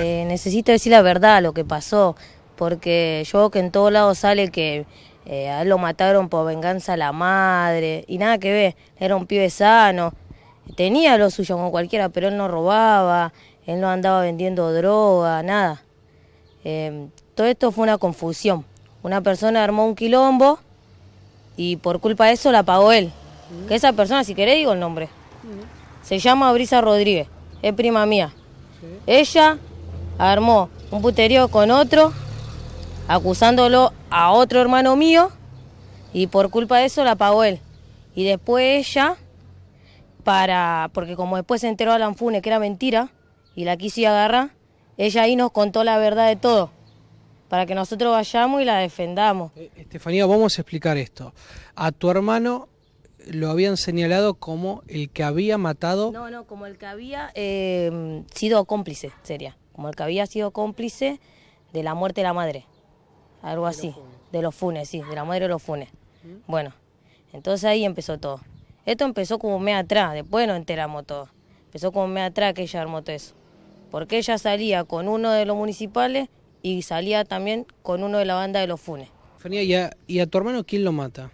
Eh, necesito decir la verdad lo que pasó, porque yo veo que en todos lados sale que eh, a él lo mataron por venganza a la madre, y nada que ver, era un pibe sano, tenía lo suyo como cualquiera, pero él no robaba, él no andaba vendiendo droga, nada. Eh, todo esto fue una confusión. Una persona armó un quilombo y por culpa de eso la pagó él. Que esa persona, si querés, digo el nombre. Se llama Brisa Rodríguez, es prima mía. Ella armó un puterío con otro, acusándolo a otro hermano mío, y por culpa de eso la pagó él. Y después ella, para, porque como después se enteró a Lanfune que era mentira, y la quise agarrar, ella ahí nos contó la verdad de todo, para que nosotros vayamos y la defendamos. Eh, Estefanía, vamos a explicar esto. A tu hermano lo habían señalado como el que había matado... No, no, como el que había eh, sido cómplice, sería como el que había sido cómplice de la muerte de la madre, algo así, de los funes, sí, de la madre de los funes. ¿Mm? Bueno, entonces ahí empezó todo. Esto empezó como me atrás, después nos enteramos todo. Empezó como me atrás que ella armó todo eso. Porque ella salía con uno de los municipales y salía también con uno de la banda de los funes. venía ¿y a, y a tu hermano quién lo mata?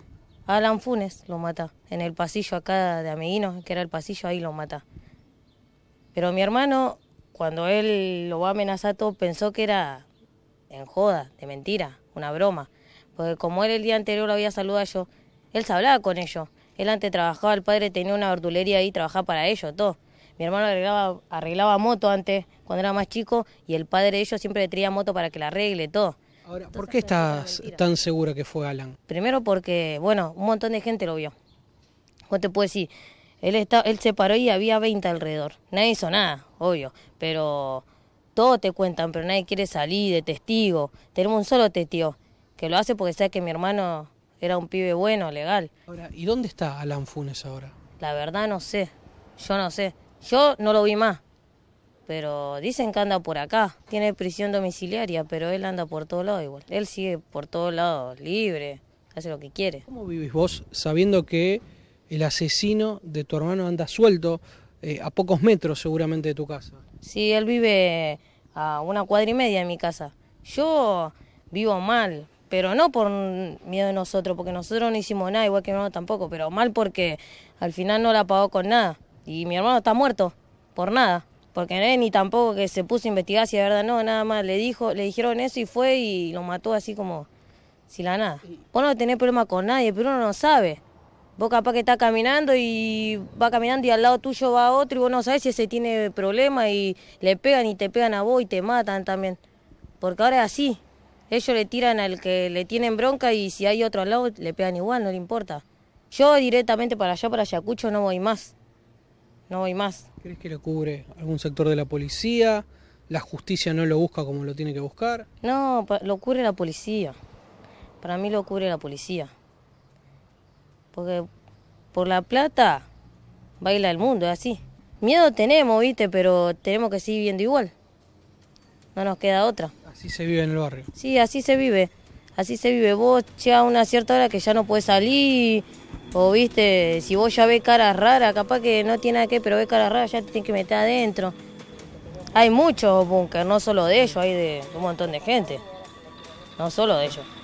Alan Funes lo mata, en el pasillo acá de Ameguino, que era el pasillo, ahí lo mata. Pero mi hermano cuando él lo va a amenazar, todo pensó que era en joda, de mentira, una broma. Porque como él el día anterior lo había saludado a él se hablaba con ellos. Él antes trabajaba, el padre tenía una verdulería ahí, trabajaba para ellos, todo. Mi hermano arreglaba, arreglaba moto antes, cuando era más chico, y el padre de ellos siempre le traía moto para que la arregle, todo. Ahora, ¿por qué estás tan segura que fue Alan? Primero porque, bueno, un montón de gente lo vio. ¿Cómo te puedo decir, él, está, él se paró y había 20 alrededor. Nadie hizo nada, obvio, pero todos te cuentan, pero nadie quiere salir de testigo. Tenemos un solo testigo que lo hace porque sabe que mi hermano era un pibe bueno, legal. Ahora, ¿y dónde está Alan Funes ahora? La verdad no sé, yo no sé. Yo no lo vi más, pero dicen que anda por acá. Tiene prisión domiciliaria, pero él anda por todos lados igual. Él sigue por todos lados, libre, hace lo que quiere. ¿Cómo vivís vos sabiendo que el asesino de tu hermano anda suelto eh, a pocos metros seguramente de tu casa. Sí, él vive a una cuadra y media de mi casa. Yo vivo mal, pero no por miedo de nosotros, porque nosotros no hicimos nada, igual que mi hermano tampoco, pero mal porque al final no la pagó con nada. Y mi hermano está muerto, por nada. Porque ni tampoco que se puso a investigar si de verdad no, nada más le dijo, le dijeron eso y fue y lo mató así como si la nada. Vos no tenés problema con nadie, pero uno no sabe. Vos capaz que estás caminando y va caminando y al lado tuyo va otro y vos no sabés si ese tiene problema y le pegan y te pegan a vos y te matan también. Porque ahora es así. Ellos le tiran al que le tienen bronca y si hay otro al lado le pegan igual, no le importa. Yo directamente para allá, para Ayacucho, no voy más. No voy más. ¿Crees que lo cubre algún sector de la policía? ¿La justicia no lo busca como lo tiene que buscar? No, lo cubre la policía. Para mí lo cubre la policía porque por la plata baila el mundo, es así. Miedo tenemos, viste, pero tenemos que seguir viviendo igual. No nos queda otra. Así se vive en el barrio. Sí, así se vive. Así se vive. Vos ya a una cierta hora que ya no puedes salir, o viste, si vos ya ves caras raras, capaz que no tiene nada que, pero ves caras raras, ya te tienes que meter adentro. Hay muchos búnker, no solo de ellos, hay de un montón de gente. No solo de ellos.